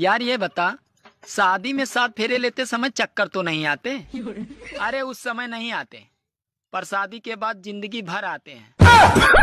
यार ये बता शादी में साथ फेरे लेते समय चक्कर तो नहीं आते अरे उस समय नहीं आते पर शादी के बाद जिंदगी भर आते हैं